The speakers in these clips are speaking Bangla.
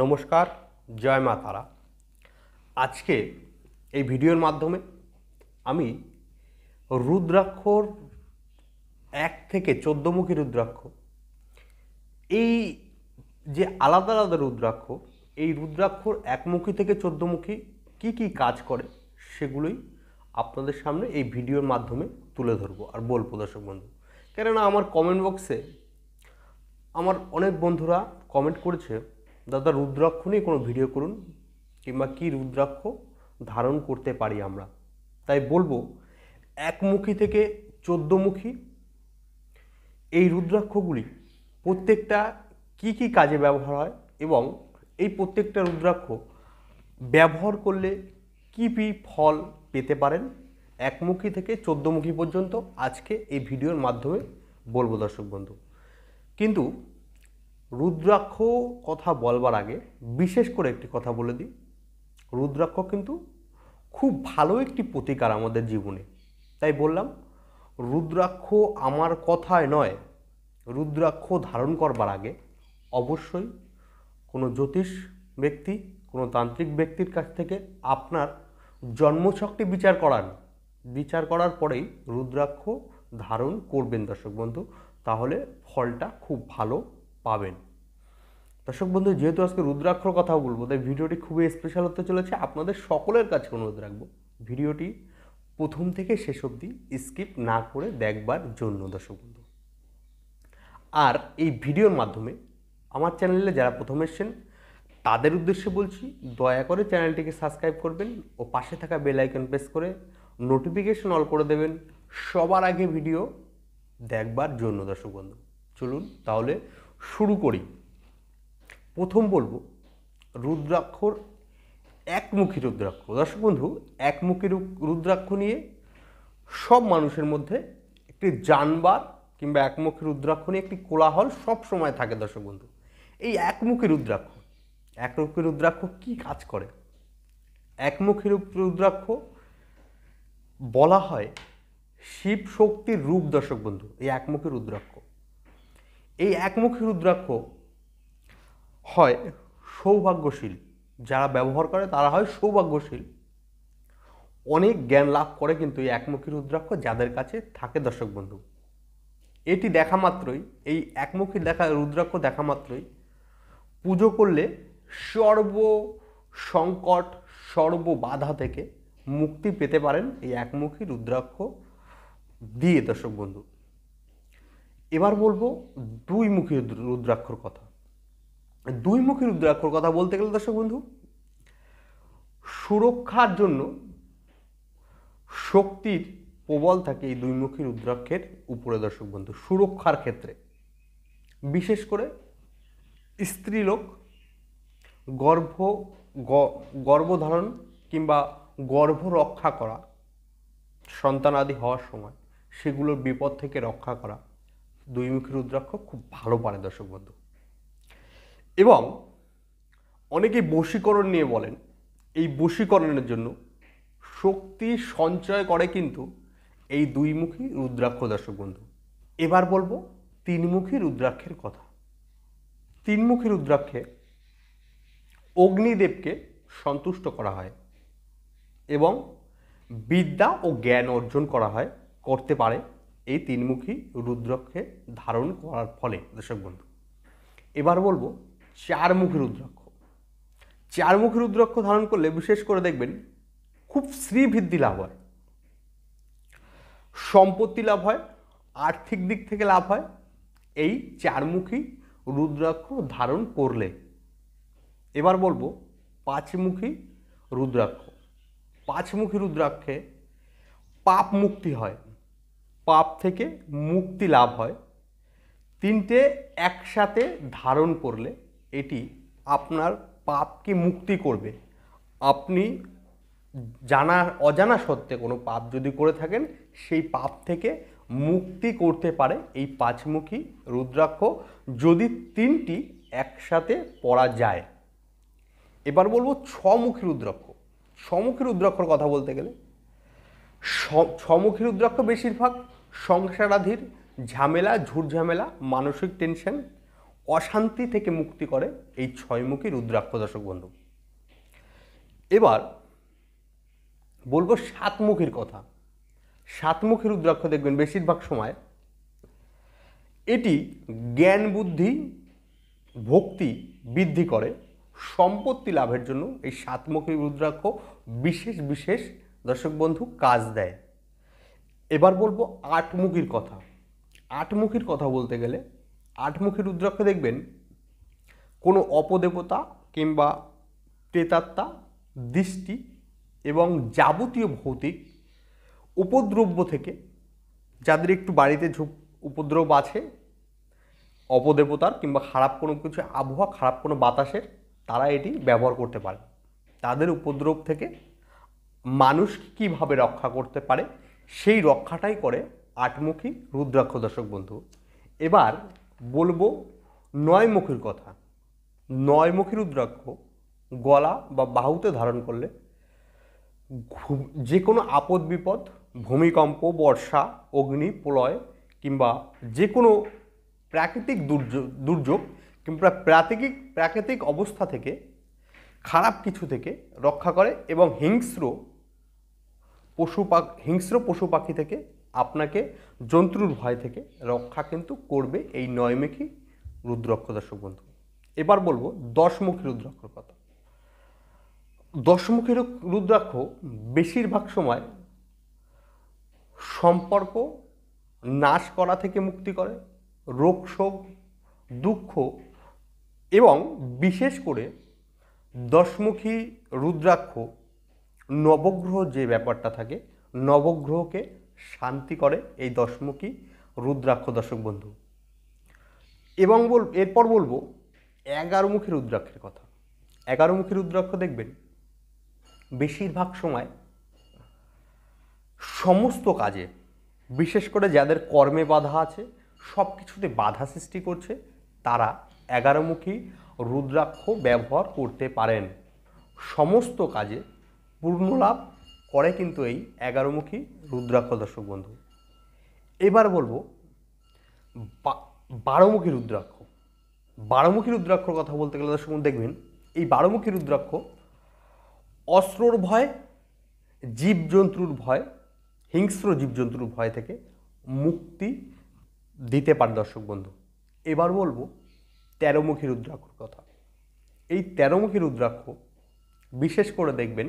নমস্কার জয় মা তারা আজকে এই ভিডিওর মাধ্যমে আমি রুদ্রাক্ষর এক থেকে চোদ্দমুখী রুদ্রাক্ষ এই যে আলাদা আলাদা রুদ্রাক্ষ এই রুদ্রাক্ষর একমুখী থেকে চোদ্দমুখী কি কি কাজ করে সেগুলোই আপনাদের সামনে এই ভিডিওর মাধ্যমে তুলে ধরবো আর বলবো দর্শক বন্ধু কেননা আমার কমেন্ট বক্সে আমার অনেক বন্ধুরা কমেন্ট করেছে দাদা রুদ্রাক্ষ নিয়ে কোনো ভিডিও করুন কিংবা কী রুদ্রাক্ষ ধারণ করতে পারি আমরা তাই বলবো একমুখী থেকে চোদ্দমুখী এই রুদ্রাক্ষগুলি প্রত্যেকটা কি কি কাজে ব্যবহার হয় এবং এই প্রত্যেকটা রুদ্রাক্ষ ব্যবহার করলে কী কী ফল পেতে পারেন একমুখী থেকে চোদ্দমুখী পর্যন্ত আজকে এই ভিডিওর মাধ্যমে বলবো দর্শক বন্ধু কিন্তু রুদ্রাক্ষ কথা বলবার আগে বিশেষ করে একটি কথা বলে দিই রুদ্রাক্ষ কিন্তু খুব ভালো একটি প্রতিকার আমাদের জীবনে তাই বললাম রুদ্রাক্ষ আমার কথায় নয় রুদ্রাক্ষ ধারণ করবার আগে অবশ্যই কোনো জ্যোতিষ ব্যক্তি কোনো তান্ত্রিক ব্যক্তির কাছ থেকে আপনার জন্মছকটি বিচার করান বিচার করার পরেই রুদ্রাক্ষ ধারণ করবেন দর্শক বন্ধু তাহলে ফলটা খুব ভালো পাবেন দর্শক বন্ধু যেহেতু আজকে রুদ্রাক্ষর কথা বলবো তাই ভিডিওটি খুবই স্পেশাল হতে চলেছে আপনাদের সকলের কাছে অনুরোধ রাখবো ভিডিওটি প্রথম থেকে শেষ অবধি স্কিপ না করে দেখবার জন্য দর্শক বন্ধু আর এই ভিডিওর মাধ্যমে আমার চ্যানেলে যারা প্রথম এসছেন তাদের উদ্দেশ্যে বলছি দয়া করে চ্যানেলটিকে সাবস্ক্রাইব করবেন ও পাশে থাকা বেল আইকন প্রেস করে নোটিফিকেশন অল করে দেবেন সবার আগে ভিডিও দেখবার জন্য দর্শক বন্ধু চলুন তাহলে শুরু করি প্রথম বলবো রুদ্রাক্ষর একমুখী রুদ্রাক্ষ দর্শক বন্ধু একমুখী রুদ্রাক্ষ নিয়ে সব মানুষের মধ্যে একটি জানবার কিংবা একমুখী রুদ্রাক্ষ নিয়ে একটি কোলাহল সব সময় থাকে দর্শক বন্ধু এই একমুখী রুদ্রাক্ষ একমুখী রুদ্রাক্ষ কি কাজ করে একমুখী রুদ্রাক্ষ বলা হয় শিব শক্তির রূপ দর্শক বন্ধু এই একমুখী রুদ্রাক্ষ এই একমুখী রুদ্রাক্ষ হয় সৌভাগ্যশীল যারা ব্যবহার করে তারা হয় সৌভাগ্যশীল অনেক জ্ঞান লাভ করে কিন্তু এই একমুখী রুদ্রাক্ষ যাদের কাছে থাকে দর্শক বন্ধু এটি দেখা মাত্রই এই একমুখী দেখা রুদ্রাক্ষ দেখা মাত্রই পুজো করলে সর্ব সংকট সর্ব বাধা থেকে মুক্তি পেতে পারেন এই একমুখী রুদ্রাক্ষ দিয়ে দর্শক বন্ধু এবার বলবো দুই মুখী রুদ্রাক্ষর কথা দুই মুখী রুদ্রাক্ষর কথা বলতে গেলে দর্শক বন্ধু সুরক্ষার জন্য শক্তির প্রবল থাকে এই দুই মুখী রুদ্রাক্ষের উপরে দর্শক বন্ধু সুরক্ষার ক্ষেত্রে বিশেষ করে স্ত্রীলোক গর্ভ গর্ভধারণ কিংবা গর্ভ রক্ষা করা সন্তান আদি হওয়ার সময় সেগুলোর বিপদ থেকে রক্ষা করা দুইমুখী রুদ্রাক্ষ খুব ভালো পারে দর্শক বন্ধু এবং অনেকে বশীকরণ নিয়ে বলেন এই বশীকরণের জন্য শক্তি সঞ্চয় করে কিন্তু এই দুইমুখী রুদ্রাক্ষ দর্শক বন্ধু এবার বলবো তিনমুখী রুদ্রাক্ষের কথা তিনমুখী রুদ্রাক্ষে অগ্নিদেবকে সন্তুষ্ট করা হয় এবং বিদ্যা ও জ্ঞান অর্জন করা হয় করতে পারে এই তিনমুখী রুদ্রক্ষে ধারণ করার ফলে দর্শক বন্ধু এবার বলবো চারমুখী রুদ্রাক্ষ চারমুখী রুদ্রাক্ষ ধারণ করলে বিশেষ করে দেখবেন খুব শ্রীবৃদ্ধি লাভ হয় সম্পত্তি লাভ হয় আর্থিক দিক থেকে লাভ হয় এই চারমুখী রুদ্রাক্ষ ধারণ করলে এবার বলবো পাঁচমুখী রুদ্রাক্ষ পাঁচমুখী রুদ্রাক্ষে পাপ মুক্তি হয় পাপ থেকে মুক্তি লাভ হয় তিনটে একসাথে ধারণ করলে এটি আপনার পাপকে মুক্তি করবে আপনি জানা অজানা সত্ত্বে কোনো পাপ যদি করে থাকেন সেই পাপ থেকে মুক্তি করতে পারে এই পাঁচমুখী রুদ্রাক্ষ যদি তিনটি একসাথে পড়া যায় এবার বলবো ছমুখী রুদ্রাক্ষ ছমুখী রুদ্রাক্ষর কথা বলতে গেলে ছমুখী রুদ্রাক্ষ বেশিরভাগ সংসারাধীর ঝামেলা ঝুটঝামেলা মানসিক টেনশন অশান্তি থেকে মুক্তি করে এই ছয়মুখী রুদ্রাক্ষ দর্শক বন্ধু এবার বলবো সাতমুখীর কথা সাতমুখী রুদ্রাক্ষ দেখবেন বেশিরভাগ সময় এটি জ্ঞান বুদ্ধি ভক্তি বৃদ্ধি করে সম্পত্তি লাভের জন্য এই সাতমুখী রুদ্রাক্ষ বিশেষ বিশেষ দর্শক বন্ধু কাজ দেয় এবার বলবো আটমুখীর কথা আটমুখীর কথা বলতে গেলে আটমুখী রুদ্রাক্ষে দেখবেন কোনো অপদেবতা কিংবা প্রেতাত্মা দৃষ্টি এবং যাবতীয় ভৌতিক উপদ্রব্য থেকে যাদের একটু বাড়িতে উপদ্রব আছে অপদেবতার কিংবা খারাপ কোনো কিছু আবহাওয়া খারাপ কোনো বাতাসের তারা এটি ব্যবহার করতে পারে তাদের উপদ্রব থেকে মানুষ কিভাবে রক্ষা করতে পারে সেই রক্ষাটাই করে আটমুখী রুদ্রাক্ষ দর্শক বন্ধু এবার বলবো নয়মুখীর কথা নয়মুখী রুদ্রাক্ষ গলা বা বাহুতে ধারণ করলে যে কোনো আপদ বিপদ ভূমিকম্প বর্ষা অগ্নি প্রলয় কিংবা যে কোনো প্রাকৃতিক দুর্যোগ দুর্যোগ কিংবা প্রাকৃতিক প্রাকৃতিক অবস্থা থেকে খারাপ কিছু থেকে রক্ষা করে এবং হিংস্র পশু হিংস্র পশু পাখি থেকে আপনাকে জন্তুর ভয় থেকে রক্ষা কিন্তু করবে এই নয়মেখী রুদ্রক্ষ দর্শক বন্ধু এবার বলবো দশমুখী রুদ্রাক্ষর কথা দশমুখী রুদ্রাক্ষ বেশিরভাগ সময় সম্পর্ক নাশ করা থেকে মুক্তি করে রোগ শোক দুঃখ এবং বিশেষ করে দশমুখী রুদ্রাক্ষ নবগ্রহ যে ব্যাপারটা থাকে নবগ্রহকে শান্তি করে এই দশমুখী রুদ্রাক্ষ দর্শক বন্ধু এবং বল এরপর বলবো এগারোমুখী রুদ্রাক্ষের কথা এগারোমুখী রুদ্রাক্ষ দেখবেন বেশিরভাগ সময় সমস্ত কাজে বিশেষ করে যাদের কর্মে বাধা আছে সব কিছুতে বাধা সৃষ্টি করছে তারা এগারোমুখী রুদ্রাক্ষ ব্যবহার করতে পারেন সমস্ত কাজে পূর্ণ লাভ করে কিন্তু এই এগারোমুখী রুদ্রাক্ষ দর্শক বন্ধু এবার বলবো বারোমুখী রুদ্রাক্ষ বারোমুখী রুদ্রাক্ষর কথা বলতে গেলে দর্শক দেখবেন এই বারোমুখী রুদ্রাক্ষ অস্ত্রর ভয় জীবজন্তুর ভয় হিংস্র জীবজন্তুর ভয় থেকে মুক্তি দিতে পারে দর্শক বন্ধু এবার বলবো তেরোমুখী রুদ্রাক্ষর কথা এই তেরোমুখী রুদ্রাক্ষ বিশেষ করে দেখবেন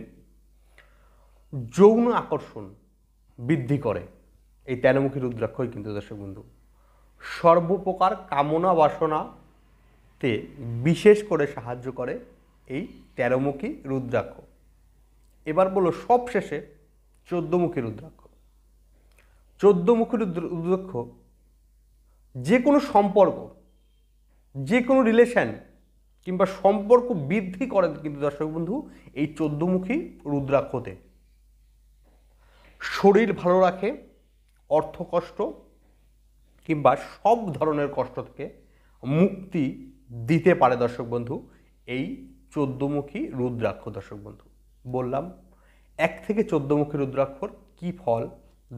যৌন আকর্ষণ বৃদ্ধি করে এই তেরোমুখী রুদ্রাক্ষই কিন্তু দর্শক বন্ধু সর্বপ্রকার কামনা বাসনাতে বিশেষ করে সাহায্য করে এই তেরোমুখী রুদ্রাক্ষ এবার বলো শেষে চোদ্দমুখী রুদ্রাক্ষ চোদ্দমুখী রুদ্রাক্ষ যে কোনো সম্পর্ক যে কোনো রিলেশান কিংবা সম্পর্ক বৃদ্ধি করে কিন্তু দর্শক বন্ধু এই চোদ্দমুখী রুদ্রাক্ষতে শরীর ভালো রাখে অর্থ কষ্ট কিংবা সব ধরনের কষ্ট থেকে মুক্তি দিতে পারে দর্শক বন্ধু এই চোদ্দমুখী রুদ্রাক্ষ দর্শক বন্ধু বললাম এক থেকে চোদ্দমুখী রুদ্রাক্ষর কি ফল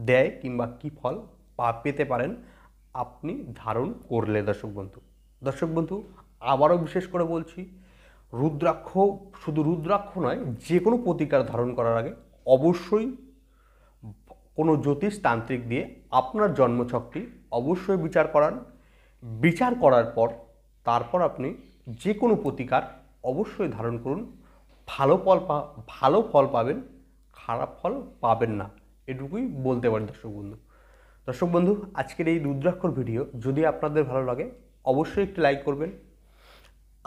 দেয় কিংবা কি ফল পা পেতে পারেন আপনি ধারণ করলে দর্শক বন্ধু দর্শক বন্ধু আবারও বিশেষ করে বলছি রুদ্রাক্ষ শুধু রুদ্রাক্ষ নয় যে কোনো প্রতিকার ধারণ করার আগে অবশ্যই কোনো জ্যোতিষ তান্ত্রিক দিয়ে আপনার জন্মছকটি অবশ্যই বিচার করান বিচার করার পর তারপর আপনি যে কোনো প্রতিকার অবশ্যই ধারণ করুন ভালো ফল পা ভালো ফল পাবেন খারাপ ফল পাবেন না এটুকুই বলতে পারেন দর্শক বন্ধু দর্শক বন্ধু আজকের এই রুদ্রাক্ষর ভিডিও যদি আপনাদের ভালো লাগে অবশ্যই একটি লাইক করবেন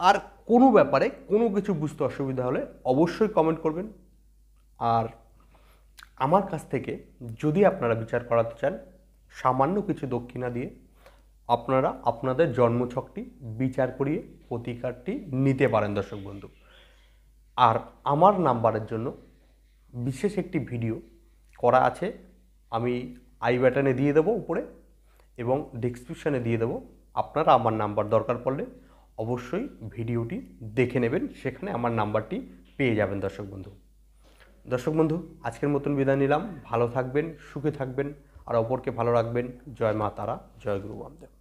আর কোনো ব্যাপারে কোনো কিছু বুঝতে অসুবিধা হলে অবশ্যই কমেন্ট করবেন আর আমার কাছ থেকে যদি আপনারা বিচার করাতে চান সামান্য কিছু দক্ষিণা দিয়ে আপনারা আপনাদের জন্মছকটি বিচার করিয়ে প্রতিকারটি নিতে পারেন দর্শক বন্ধু আর আমার নাম্বারের জন্য বিশেষ একটি ভিডিও করা আছে আমি আই ব্যাটনে দিয়ে দেবো উপরে এবং ডিসক্রিপশানে দিয়ে দেবো আপনারা আমার নাম্বার দরকার পড়লে অবশ্যই ভিডিওটি দেখে নেবেন সেখানে আমার নাম্বারটি পেয়ে যাবেন দর্শক বন্ধু দর্শক বন্ধু আজকের মতন বিদায় নিলাম ভালো থাকবেন সুখে থাকবেন আর অপরকে ভালো রাখবেন জয় মা তারা জয় গুরু বামদেব